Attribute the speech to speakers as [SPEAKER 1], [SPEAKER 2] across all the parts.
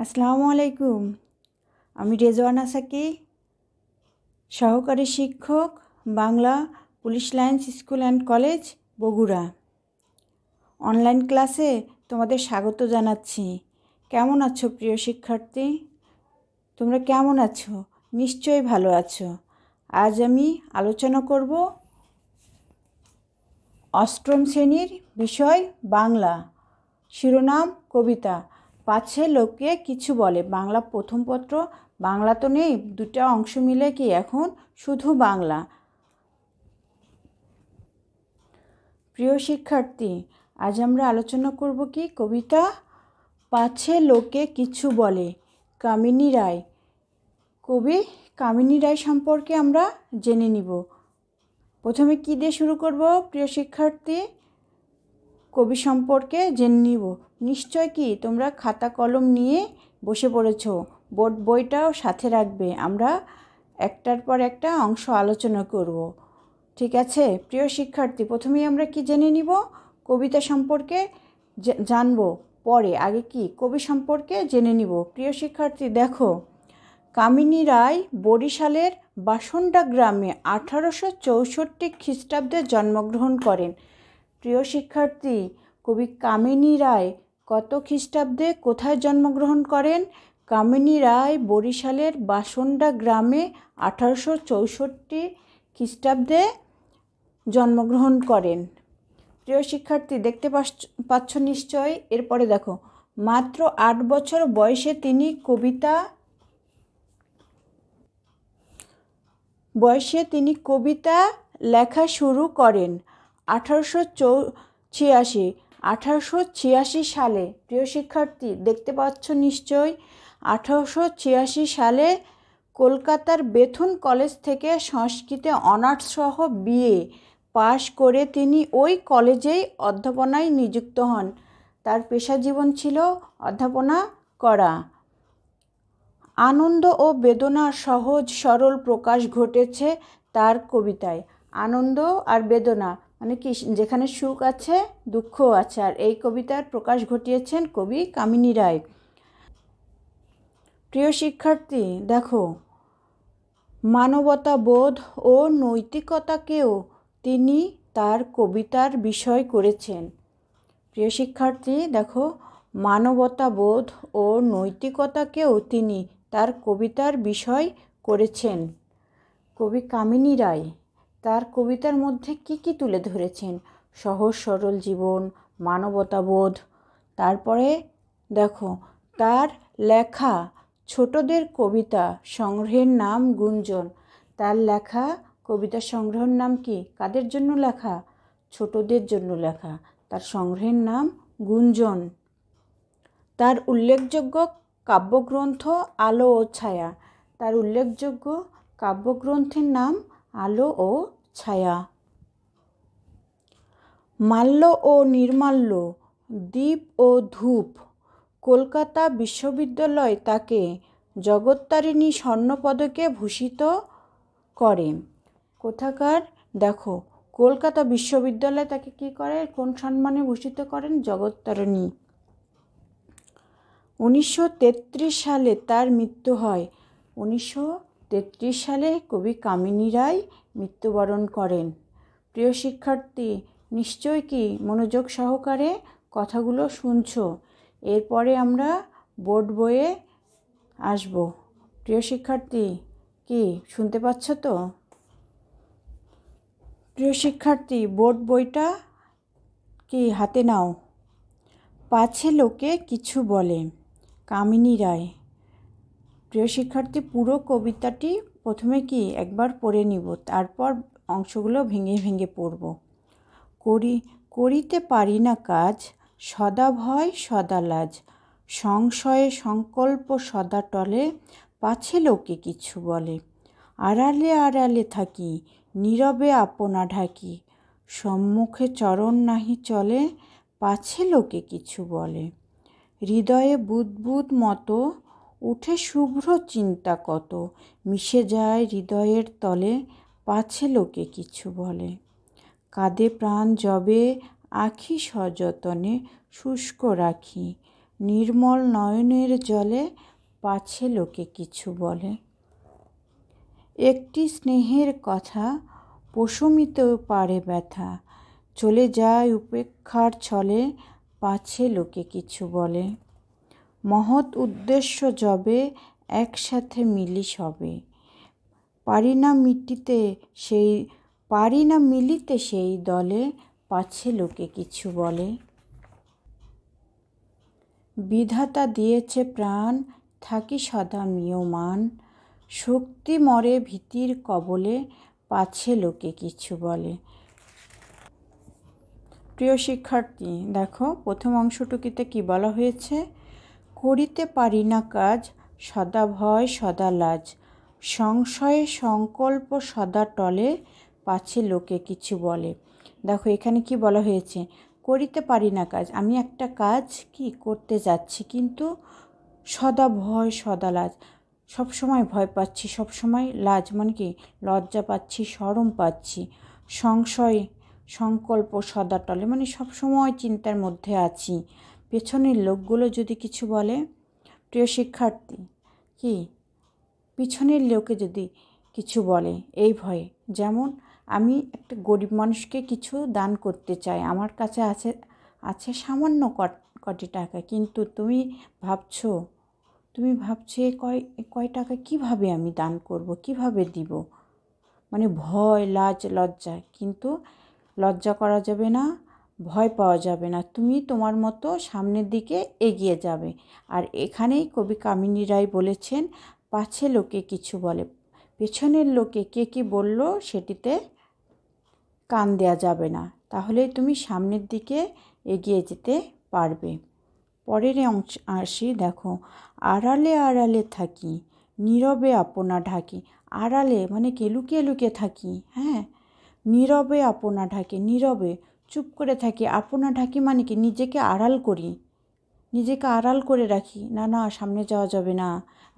[SPEAKER 1] আসসালামু আলাইকুম আমি রেজওয়ানা সাকি সহকারী শিক্ষক Bangla police lines school and college Bogura online ক্লাসে তোমাদের স্বাগত জানাচ্ছি কেমন আছো প্রিয় শিক্ষার্থী তোমরা কেমন আছো নিশ্চয়ই ভালো আছো আজ আমি আলোচনা করব অষ্টম শ্রেণীর বিষয় বাংলা শিরোনাম কবিতা পাছে লোকে কিছু বলে বাংলা প্রথম পত্র বাংলা তো নেই দুটা অংশ মিলে কি এখন শুধু বাংলা প্রিয় শিক্ষার্থী আজ আমরা আলোচনা করব কি কবিতা পাছে লোকে কিছু বলে কামিনী রায় কবি কামিনী রায় সম্পর্কে আমরা জেনে নিব প্রথমে কী দিয়ে শুরু করব প্রিয় শিক্ষার্থী কবি সম্পর্কে জেনে নিব নিশ্চয় কি তোমরা খাতা কলম নিয়ে বসে পড়েছ বোর্ড বইটাও সাথে রাখবে আমরা একটার পর একটা অংশ আলোচনা করব ঠিক আছে প্রিয় শিক্ষার্থী প্রথমেই আমরা কি জেনে নিব কবিতা সম্পর্কে জানব পরে আগে কি কবি সম্পর্কে জেনে নিব প্রিয় শিক্ষার্থী দেখো কামিনী রায় বরিশালের বাসন্ডা গ্রামে আঠারোশো চৌষট্টি খ্রিস্টাব্দে জন্মগ্রহণ করেন প্রিয় শিক্ষার্থী কবি কামিনী রায় কত খ্রিস্টাব্দে কোথায় জন্মগ্রহণ করেন কামিনী রায় বরিশালের বাসন্ডা গ্রামে আঠারোশো চৌষট্টি খ্রিস্টাব্দে জন্মগ্রহণ করেন প্রিয় শিক্ষার্থী দেখতে পাচ্ছ নিশ্চয় এরপরে দেখো মাত্র আট বছর বয়সে তিনি কবিতা বয়সে তিনি কবিতা লেখা শুরু করেন আঠারোশো ছিয়াশি আঠারোশো ছিয়াশি সালে প্রিয় শিক্ষার্থী দেখতে পাচ্ছ নিশ্চয় আঠারোশো ছিয়াশি সালে কলকাতার বেথুন কলেজ থেকে সংস্কৃতে অনার্সসহ সহ বিএ পাশ করে তিনি ওই কলেজেই অধ্যাপনায় নিযুক্ত হন তার পেশা জীবন ছিল অধ্যাপনা করা আনন্দ ও বেদনার সহজ সরল প্রকাশ ঘটেছে তার কবিতায় আনন্দ আর বেদনা মানে কি যেখানে সুখ আছে দুঃখও আছে আর এই কবিতার প্রকাশ ঘটিয়েছেন কবি কামিনী রায় প্রিয় শিক্ষার্থী দেখো মানবতা বোধ ও নৈতিকতাকেও তিনি তার কবিতার বিষয় করেছেন প্রিয় শিক্ষার্থী দেখো মানবতা বোধ ও নৈতিকতাকেও তিনি তার কবিতার বিষয় করেছেন কবি কামিনী রায় তার কবিতার মধ্যে কি কি তুলে ধরেছেন সহজ সরল জীবন মানবতাবোধ তারপরে দেখো তার লেখা ছোটদের কবিতা সংগ্রহের নাম গুঞ্জন তার লেখা কবিতা সংগ্রহের নাম কি কাদের জন্য লেখা ছোটদের জন্য লেখা তার সংগ্রহের নাম গুঞ্জন তার উল্লেখযোগ্য কাব্যগ্রন্থ আলো ও ছায়া তার উল্লেখযোগ্য কাব্যগ্রন্থের নাম আলো ও ছায়া মাল্য ও নির্মাল্য দ্বীপ ও ধূপ কলকাতা বিশ্ববিদ্যালয় তাকে জগত্তারিণী স্বর্ণপদকে ভূষিত করে কোথাকার দেখো কলকাতা বিশ্ববিদ্যালয় তাকে কি করে কোন সম্মানে ভূষিত করেন জগত্তারিণী উনিশশো সালে তার মৃত্যু হয় উনিশশো তেত্রিশ সালে কবি কামিনী রায় মৃত্যুবরণ করেন প্রিয় শিক্ষার্থী নিশ্চয় কি মনোযোগ সহকারে কথাগুলো শুনছ এরপরে আমরা বোর্ড বইয়ে আসব প্রিয় শিক্ষার্থী কি শুনতে পাচ্ছ তো প্রিয় শিক্ষার্থী বোর্ড বইটা কি হাতে নাও পাছে লোকে কিছু বলে কামিনী রায় প্রিয় শিক্ষার্থী পুরো কবিতাটি প্রথমে কি একবার পড়ে নিব তারপর অংশগুলো ভেঙে ভেঙে পড়ব করি করিতে পারি না কাজ সদা ভয় সদা লাজ সংশয়ে সংকল্প সদা টলে পাছে লোকে কিছু বলে আড়ালে আড়ালে থাকি নীরবে আপনা ঢাকি সম্মুখে চরণ নাহি চলে পাছে লোকে কিছু বলে হৃদয়ে বুদবুদ মতো উঠে শুভ্র চিন্তা কত মিশে যায় হৃদয়ের তলে পাছে লোকে কিছু বলে কাঁদে প্রাণ জবে আখি সযতনে শুষ্ক রাখি নির্মল নয়নের জলে পাছে লোকে কিছু বলে একটি স্নেহের কথা প্রশমিত পারে ব্যথা চলে যায় উপেক্ষার ছলে পাছে লোকে কিছু বলে মহৎ উদ্দেশ্য যবে একসাথে মিলি সবে পারি না মিটিতে সেই পারি না মিলিতে সেই দলে পাছে লোকে কিছু বলে বিধাতা দিয়েছে প্রাণ থাকি সদা মিয়মান শক্তি মরে ভীতির কবলে পাছে লোকে কিছু বলে প্রিয় শিক্ষার্থী দেখো প্রথম অংশটুকিতে কি বলা হয়েছে করিতে পারি না কাজ সদা ভয় সদা লাজ সংশয়ে সংকল্প সদা টলে পাছে লোকে কিছু বলে দেখো এখানে কি বলা হয়েছে করিতে পারি না কাজ আমি একটা কাজ কি করতে যাচ্ছি কিন্তু সদা ভয় সদা লাজ সব সময় ভয় পাচ্ছি সব সময় লাজ মানে কি লজ্জা পাচ্ছি সরম পাচ্ছি সংশয় সংকল্প সদা টলে মানে সব সময় চিন্তার মধ্যে আছি পেছনের লোকগুলো যদি কিছু বলে প্রিয় শিক্ষার্থী কি পিছনের লোকে যদি কিছু বলে এই ভয়ে যেমন আমি একটা গরিব মানুষকে কিছু দান করতে চাই আমার কাছে আছে আছে সামান্য কটি টাকা কিন্তু তুমি ভাবছো তুমি ভাবছো কয় কয় টাকা কিভাবে আমি দান করব কিভাবে দিব মানে ভয় লাজ লজ্জা কিন্তু লজ্জা করা যাবে না ভয় পাওয়া যাবে না তুমি তোমার মতো সামনের দিকে এগিয়ে যাবে আর এখানেই কবি কামিনী রায় বলেছেন পাছে লোকে কিছু বলে পেছনের লোকে কে কী বলল সেটিতে কান দেয়া যাবে না তাহলেই তুমি সামনের দিকে এগিয়ে যেতে পারবে পরের অংশ আসি দেখো আড়ালে আড়ালে থাকি নীরবে আপনা ঢাকি আড়ালে মানে কেলুকে লুকিয়ে লুকিয়ে থাকি হ্যাঁ নীরবে আপনা ঢাকি নীরবে চুপ করে থাকি আপনা ঢাকি মানে কি নিজেকে আড়াল করি নিজেকে আড়াল করে রাখি না না সামনে যাওয়া যাবে না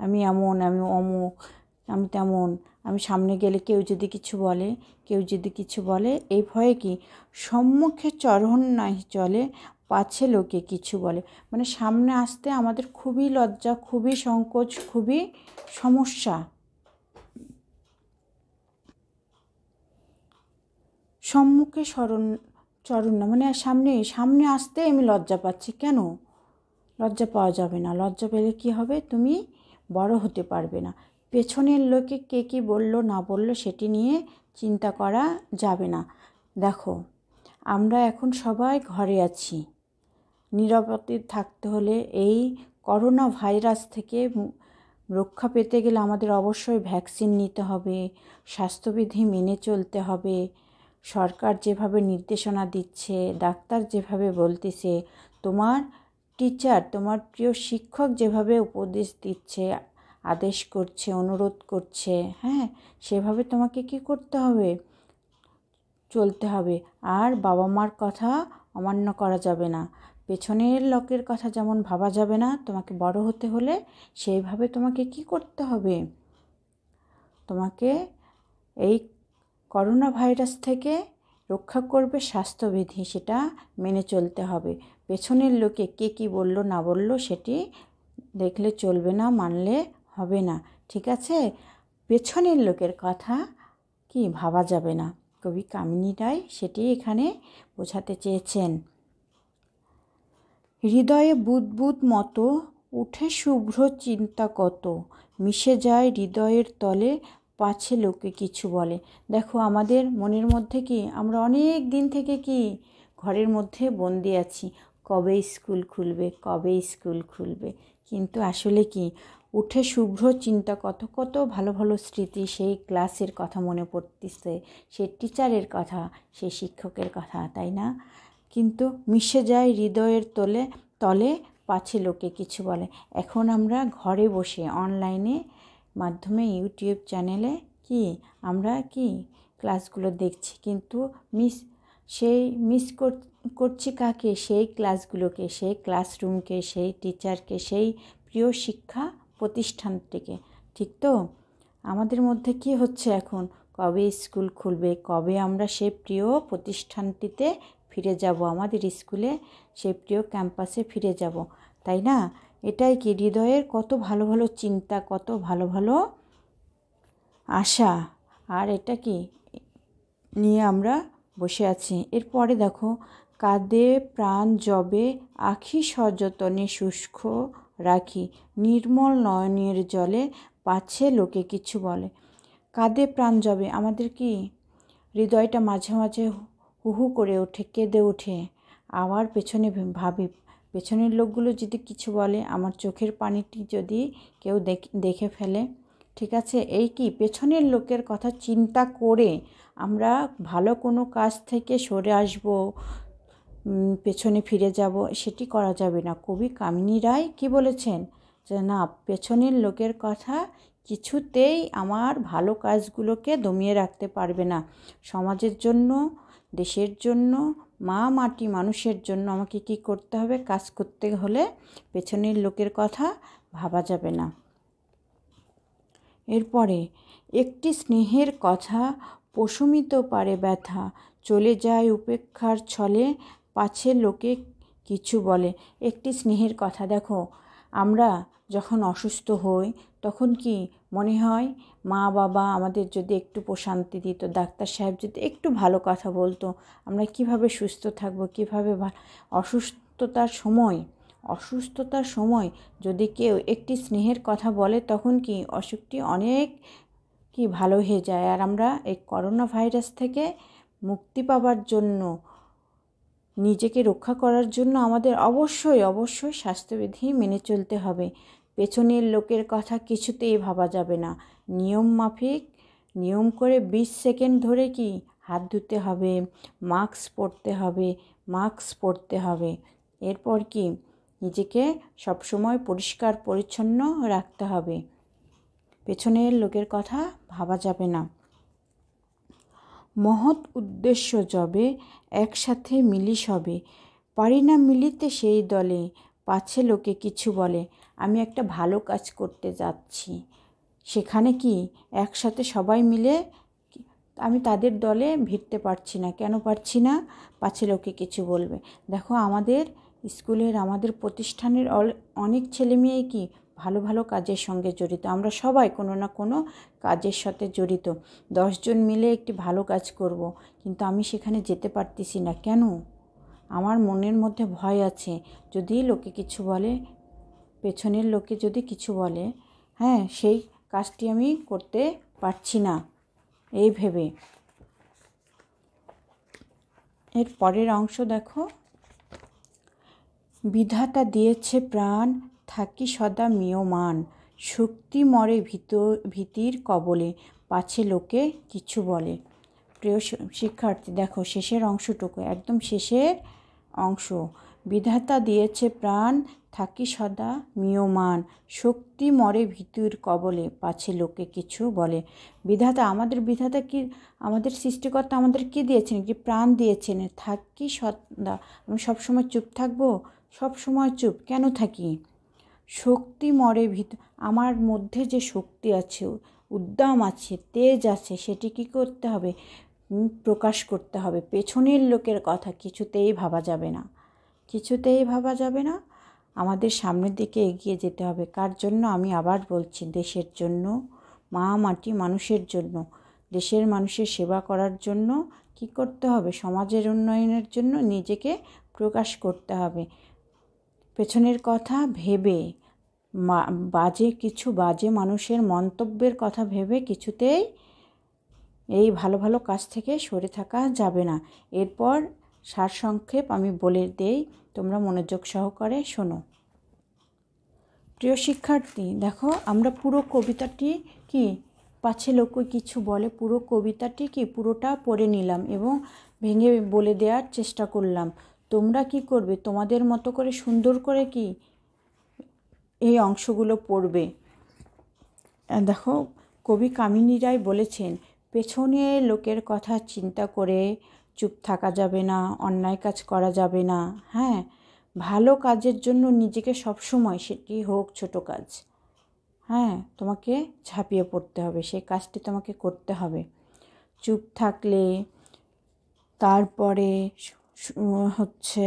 [SPEAKER 1] আমি এমন আমি অমুক আমি তেমন আমি সামনে গেলে কেউ যদি কিছু বলে কেউ যদি কিছু বলে এই ভয়ে কি সম্মুখে চরণ নাই চলে পাছে লোকে কিছু বলে মানে সামনে আসতে আমাদের খুবই লজ্জা খুবই সংকোচ খুবই সমস্যা সম্মুখে স্মরণ চরণ না মানে সামনে সামনে আসতে আমি লজ্জা পাচ্ছি কেন লজ্জা পাওয়া যাবে না লজ্জা পেলে কি হবে তুমি বড় হতে পারবে না পেছনের লোকে কে কী বললো না বললো সেটি নিয়ে চিন্তা করা যাবে না দেখো আমরা এখন সবাই ঘরে আছি নিরাপদে থাকতে হলে এই করোনা ভাইরাস থেকে রক্ষা পেতে গেলে আমাদের অবশ্যই ভ্যাকসিন নিতে হবে স্বাস্থ্যবিধি মেনে চলতে হবে সরকার যেভাবে নির্দেশনা দিচ্ছে ডাক্তার যেভাবে বলতেছে তোমার টিচার তোমার প্রিয় শিক্ষক যেভাবে উপদেশ দিচ্ছে আদেশ করছে অনুরোধ করছে হ্যাঁ সেভাবে তোমাকে কি করতে হবে চলতে হবে আর বাবা মার কথা অমান্য করা যাবে না পেছনের লোকের কথা যেমন ভাবা যাবে না তোমাকে বড় হতে হলে সেইভাবে তোমাকে কি করতে হবে তোমাকে এই করোনা ভাইরাস থেকে রক্ষা করবে স্বাস্থ্যবিধি সেটা মেনে চলতে হবে পেছনের লোকে কে কী বলল না বলল সেটি দেখলে চলবে না মানলে হবে না ঠিক আছে পেছনের লোকের কথা কি ভাবা যাবে না কবি কামিনী রায় সেটি এখানে বোঝাতে চেয়েছেন হৃদয়ে বুদবুদ মতো উঠে শুভ্র চিন্তা কত মিশে যায় হৃদয়ের তলে পাছে লোকে কিছু বলে দেখো আমাদের মনের মধ্যে কি আমরা অনেক দিন থেকে কি ঘরের মধ্যে বন্দি আছি কবে স্কুল খুলবে কবে স্কুল খুলবে কিন্তু আসলে কি উঠে শুভ্র চিন্তা কত কত ভালো ভালো স্মৃতি সেই ক্লাসের কথা মনে পড়তেছে সে টিচারের কথা সে শিক্ষকের কথা তাই না কিন্তু মিশে যায় হৃদয়ের তলে তলে পাছে লোকে কিছু বলে এখন আমরা ঘরে বসে অনলাইনে মাধ্যমে ইউটিউব চ্যানেলে কি আমরা কি ক্লাসগুলো দেখছি কিন্তু মিস সেই মিস করছি কাকে সেই ক্লাসগুলোকে সেই ক্লাসরুমকে সেই টিচারকে সেই প্রিয় শিক্ষা প্রতিষ্ঠানটিকে ঠিক তো আমাদের মধ্যে কি হচ্ছে এখন কবে স্কুল খুলবে কবে আমরা সেই প্রিয় প্রতিষ্ঠানটিতে ফিরে যাব আমাদের স্কুলে সেই প্রিয় ক্যাম্পাসে ফিরে যাব তাই না এটাই কি হৃদয়ের কত ভালো ভালো চিন্তা কত ভালো ভালো আশা আর এটা কি নিয়ে আমরা বসে আছি এরপরে দেখো কাঁদে প্রাণ জবে আখি সযতনে শুষ্ক রাখি নির্মল নয়নের জলে পাছে লোকে কিছু বলে কাঁদে প্রাণ জবে আমাদের কি হৃদয়টা মাঝে মাঝে হুহু করে ওঠে কেঁদে ওঠে আবার পেছনে ভাবি পেছনের লোকগুলো যদি কিছু বলে আমার চোখের পানিটি যদি কেউ দেখে ফেলে ঠিক আছে এই কি পেছনের লোকের কথা চিন্তা করে আমরা ভালো কোনো কাজ থেকে সরে আসব পেছনে ফিরে যাব সেটি করা যাবে না কবি কামিনী রায় কী বলেছেন যে না পেছনের লোকের কথা কিছুতেই আমার ভালো কাজগুলোকে দমিয়ে রাখতে পারবে না সমাজের জন্য দেশের জন্য মা মাটি মানুষের জন্য আমাকে কি করতে হবে কাজ করতে হলে পেছনের লোকের কথা ভাবা যাবে না এরপরে একটি স্নেহের কথা প্রশমিত পারে ব্যথা চলে যায় উপেক্ষার ছলে পাছে লোকে কিছু বলে একটি স্নেহের কথা দেখো আমরা যখন অসুস্থ হই তখন কি মনে হয় মা বাবা আমাদের যদি একটু প্রশান্তি দিত ডাক্তার সাহেব যদি একটু ভালো কথা বলতো আমরা কিভাবে সুস্থ থাকব কিভাবে অসুস্থতার সময় অসুস্থতার সময় যদি কেউ একটি স্নেহের কথা বলে তখন কি অসুখটি অনেক কি ভালো হয়ে যায় আর আমরা এই করোনা ভাইরাস থেকে মুক্তি পাবার জন্য নিজেকে রক্ষা করার জন্য আমাদের অবশ্যই অবশ্যই স্বাস্থ্যবিধি মেনে চলতে হবে পেছনের লোকের কথা কিছুতেই ভাবা যাবে না নিয়ম মাফিক নিয়ম করে বিশ সেকেন্ড ধরে কি হাত ধুতে হবে মাস্ক পরতে হবে মাস্ক পরতে হবে এরপর কি নিজেকে সবসময় পরিষ্কার পরিচ্ছন্ন রাখতে হবে পেছনের লোকের কথা ভাবা যাবে না মহৎ উদ্দেশ্য যবে একসাথে মিলিস হবে পারি না মিলিতে সেই দলে পাছে লোকে কিছু বলে আমি একটা ভালো কাজ করতে যাচ্ছি সেখানে কি একসাথে সবাই মিলে আমি তাদের দলে ভিড়তে পারছি না কেন পারছি না পাছে লোকে কিছু বলবে দেখো আমাদের স্কুলের আমাদের প্রতিষ্ঠানের অনেক ছেলে মেয়ে কি ভালো ভালো কাজের সঙ্গে জড়িত আমরা সবাই কোনো না কোনো কাজের সাথে জড়িত দশজন মিলে একটি ভালো কাজ করব। কিন্তু আমি সেখানে যেতে পারতেছি না কেন আমার মনের মধ্যে ভয় আছে যদি লোকে কিছু বলে পেছনের লোকে যদি কিছু বলে হ্যাঁ সেই কাজটি আমি করতে পারছি না এই ভেবে এর পরের অংশ দেখো বিধাতা দিয়েছে প্রাণ থাকি সদা মিয়মান শক্তি মরে ভীত ভীতির কবলে পাছে লোকে কিছু বলে প্রিয় শিক্ষার্থী দেখো শেষের অংশটুকু একদম শেষের অংশ বিধাতা দিয়েছে প্রাণ থাকি সদা মিয়মান শক্তি মরে ভিতুর কবলে পাছে লোকে কিছু বলে বিধাতা আমাদের বিধাতা কি আমাদের সৃষ্টিকর্তা আমাদের কি দিয়েছেন কি প্রাণ দিয়েছেন থাকি সদা আমি সবসময় চুপ থাকবো সবসময় চুপ কেন থাকি শক্তি মরে ভিত আমার মধ্যে যে শক্তি আছে উদ্দাম আছে তেজ আছে সেটি কি করতে হবে প্রকাশ করতে হবে পেছনের লোকের কথা কিছুতেই ভাবা যাবে না কিছুতেই ভাবা যাবে না আমাদের সামনের দিকে এগিয়ে যেতে হবে কার জন্য আমি আবার বলছি দেশের জন্য মা মাটি মানুষের জন্য দেশের মানুষের সেবা করার জন্য কি করতে হবে সমাজের উন্নয়নের জন্য নিজেকে প্রকাশ করতে হবে পেছনের কথা ভেবে বাজে কিছু বাজে মানুষের মন্তব্যের কথা ভেবে কিছুতেই এই ভালো ভালো কাজ থেকে সরে থাকা যাবে না এরপর সারসংক্ষেপ আমি বলে দেই তোমরা মনোযোগ সহকারে শোনো প্রিয় শিক্ষার্থী দেখো আমরা পুরো কবিতাটি কি পাছে লোক কিছু বলে পুরো কবিতাটি কি পুরোটা পড়ে নিলাম এবং ভেঙে বলে দেওয়ার চেষ্টা করলাম তোমরা কি করবে তোমাদের মতো করে সুন্দর করে কি এই অংশগুলো পড়বে দেখো কবি কামিনী রায় বলেছেন পেছনে লোকের কথা চিন্তা করে চুপ থাকা যাবে না অন্যায় কাজ করা যাবে না হ্যাঁ ভালো কাজের জন্য নিজেকে সবসময় সেটি হোক ছোট কাজ হ্যাঁ তোমাকে ঝাঁপিয়ে পড়তে হবে সেই কাজটি তোমাকে করতে হবে চুপ থাকলে তারপরে হচ্ছে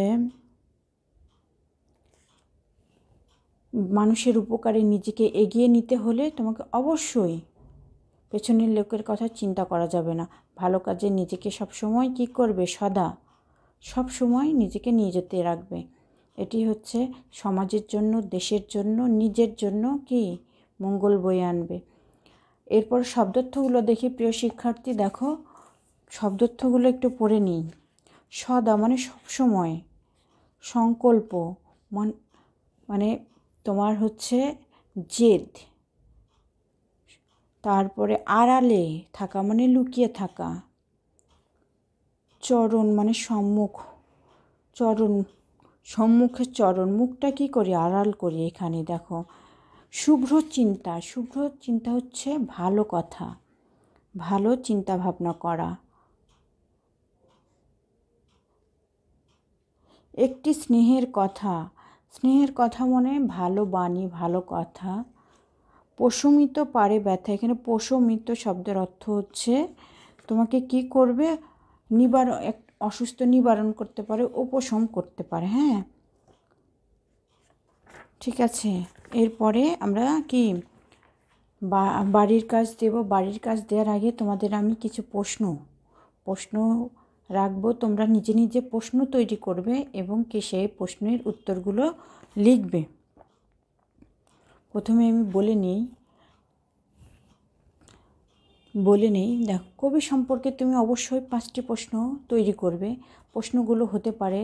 [SPEAKER 1] মানুষের উপকারে নিজেকে এগিয়ে নিতে হলে তোমাকে অবশ্যই পেছনের লোকের কথা চিন্তা করা যাবে না ভালো কাজে নিজেকে সবসময় কি করবে সদা সব সময় নিজেকে নিয়ে যেতে রাখবে এটি হচ্ছে সমাজের জন্য দেশের জন্য নিজের জন্য কি মঙ্গল বয়ে আনবে এরপর শব্দার্থগুলো দেখি প্রিয় শিক্ষার্থী দেখো শব্দার্থগুলো একটু পড়ে নিই সদা মানে সবসময় সংকল্প মানে তোমার হচ্ছে জেদ তারপরে আড়ালে থাকা মানে লুকিয়ে থাকা চরণ মানে সম্মুখ চরণ সম্মুখের চরণ মুখটা কী করি আড়াল করি এখানে দেখো শুভ্র চিন্তা শুভ্র চিন্তা হচ্ছে ভালো কথা ভালো চিন্তা ভাবনা করা একটি স্নেহের কথা স্নেহের কথা মনে ভালো বাণী ভালো কথা পশমিত পারে ব্যথা এখানে পশমিত শব্দের অর্থ হচ্ছে তোমাকে কি করবে নিবার এক অসুস্থ নিবারণ করতে পারে উপশম করতে পারে হ্যাঁ ঠিক আছে এরপরে আমরা কি বাড়ির কাজ দেব বাড়ির কাজ দেওয়ার আগে তোমাদের আমি কিছু প্রশ্ন প্রশ্ন রাখবো তোমরা নিজে নিজে প্রশ্ন তৈরি করবে এবং কি সেই প্রশ্নের উত্তরগুলো লিখবে প্রথমে আমি বলে নিই বলে নেই দেখ কবি সম্পর্কে তুমি অবশ্যই পাঁচটি প্রশ্ন তৈরি করবে প্রশ্নগুলো হতে পারে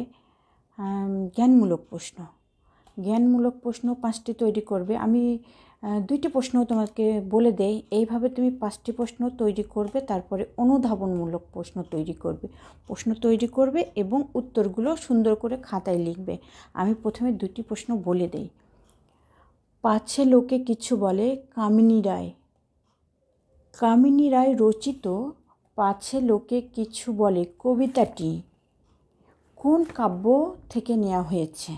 [SPEAKER 1] জ্ঞানমূলক প্রশ্ন জ্ঞানমূলক প্রশ্ন পাঁচটি তৈরি করবে আমি দুইটি প্রশ্ন তোমাকে বলে দেই এইভাবে তুমি পাঁচটি প্রশ্ন তৈরি করবে তারপরে অনুধাবনমূলক প্রশ্ন তৈরি করবে প্রশ্ন তৈরি করবে এবং উত্তরগুলো সুন্দর করে খাতায় লিখবে আমি প্রথমে দুটি প্রশ্ন বলে দেই পাছে লোকে কিছু বলে কামিনী রায় কামিনী রায় রচিত পাছে লোকে কিছু বলে কবিতাটি কোন কাব্য থেকে নেওয়া হয়েছে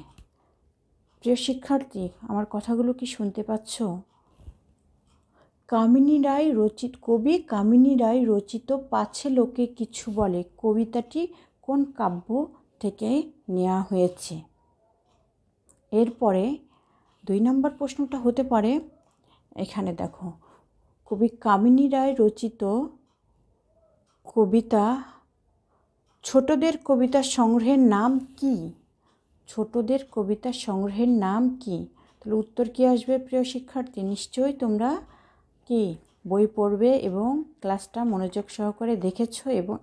[SPEAKER 1] প্রিয় শিক্ষার্থী আমার কথাগুলো কি শুনতে পাচ্ছ কামিনী রায় রচিত কবি কামিনী রায় রচিত পাছে লোকে কিছু বলে কবিতাটি কোন কাব্য থেকে নেওয়া হয়েছে এরপরে দুই নম্বর প্রশ্নটা হতে পারে এখানে দেখো কবি কামিনী রায় রচিত কবিতা ছোটদের কবিতা সংগ্রহের নাম কি ছোটদের কবিতা সংগ্রহের নাম কি তাহলে উত্তর কী আসবে প্রিয় শিক্ষার্থী নিশ্চয়ই তোমরা কি বই পড়বে এবং ক্লাসটা মনোযোগ সহকারে দেখেছো এবং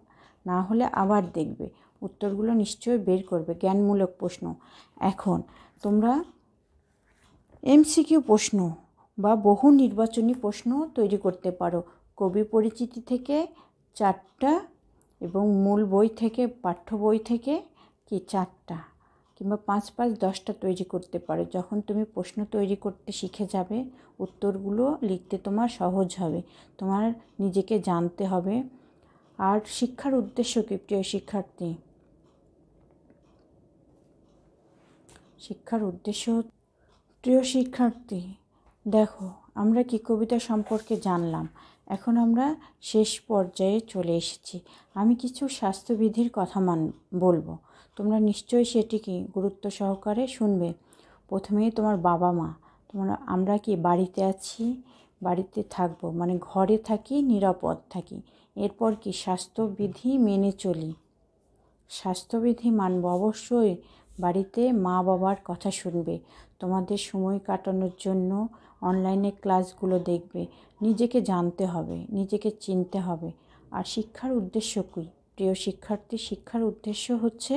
[SPEAKER 1] না হলে আবার দেখবে উত্তরগুলো নিশ্চয়ই বের করবে জ্ঞানমূলক প্রশ্ন এখন তোমরা এমসিকিউ প্রশ্ন বা বহু নির্বাচনী প্রশ্ন তৈরি করতে পারো কবি পরিচিতি থেকে চারটা এবং মূল বই থেকে পাঠ্য বই থেকে কি চারটা কিংবা পাঁচ পাঁচ দশটা তৈরি করতে পারো যখন তুমি প্রশ্ন তৈরি করতে শিখে যাবে উত্তরগুলো লিখতে তোমার সহজ হবে তোমার নিজেকে জানতে হবে আর শিক্ষার উদ্দেশ্য কী প্রিয় শিক্ষার্থী শিক্ষার উদ্দেশ্য প্রিয় শিক্ষার্থী দেখো আমরা কি কবিতা সম্পর্কে জানলাম এখন আমরা শেষ পর্যায়ে চলে এসেছি আমি কিছু স্বাস্থ্যবিধির কথা মান বলবো তোমরা নিশ্চয়ই সেটিকে গুরুত্ব সহকারে শুনবে প্রথমেই তোমার বাবা মা তোমরা আমরা কি বাড়িতে আছি বাড়িতে থাকবো মানে ঘরে থাকি নিরাপদ থাকি এরপর কি স্বাস্থ্যবিধি মেনে চলি স্বাস্থ্যবিধি মানব অবশ্যই বাড়িতে মা বাবার কথা শুনবে তোমাদের সময় কাটানোর জন্য অনলাইনে ক্লাসগুলো দেখবে নিজেকে জানতে হবে নিজেকে চিনতে হবে আর শিক্ষার উদ্দেশ্য কী প্রিয় শিক্ষার্থী শিক্ষার উদ্দেশ্য হচ্ছে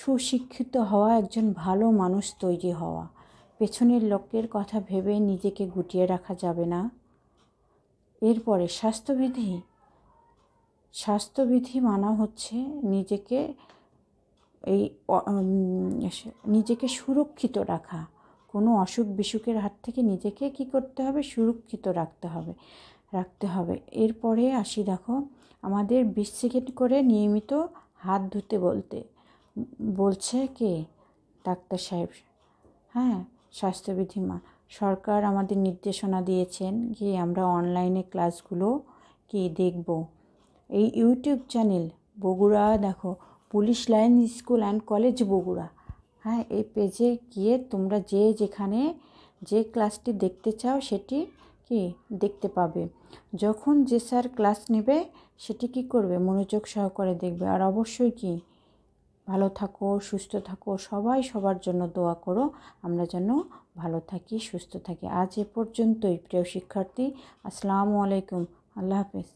[SPEAKER 1] সুশিক্ষিত হওয়া একজন ভালো মানুষ তৈরি হওয়া পেছনের লোকের কথা ভেবে নিজেকে গুটিয়ে রাখা যাবে না এরপরে স্বাস্থ্যবিধি স্বাস্থ্যবিধি মানা হচ্ছে নিজেকে এই ইয়ে নিজেকে সুরক্ষিত রাখা কোনো অসুখ বিসুখের হাত থেকে নিজেকে কি করতে হবে সুরক্ষিত রাখতে হবে রাখতে হবে এরপরে আসি দেখো আমাদের বিশ সেকেন্ড করে নিয়মিত হাত ধুতে বলতে বলছে কে ডাক্তার সাহেব হ্যাঁ স্বাস্থ্যবিধি মা সরকার আমাদের নির্দেশনা দিয়েছেন কি আমরা অনলাইনে ক্লাসগুলো কি দেখব এই ইউটিউব চ্যানেল বগুড়া দেখো police line school and college Bogura হ্যাঁ এই পেজে গিয়ে তোমরা যে যেখানে যে ক্লাসটি দেখতে চাও সেটি কি দেখতে পাবে যখন যে স্যার ক্লাস নেবে সেটি কি করবে মনোযোগ সহকারে দেখবে আর অবশ্যই কি ভালো থাকো সুস্থ থাকো সবাই সবার জন্য দোয়া করো আমরা যেন ভালো থাকি সুস্থ থাকি আজ এ পর্যন্তই প্রিয় শিক্ষার্থী আসসালামু আলাইকুম আল্লাহ হাফেজ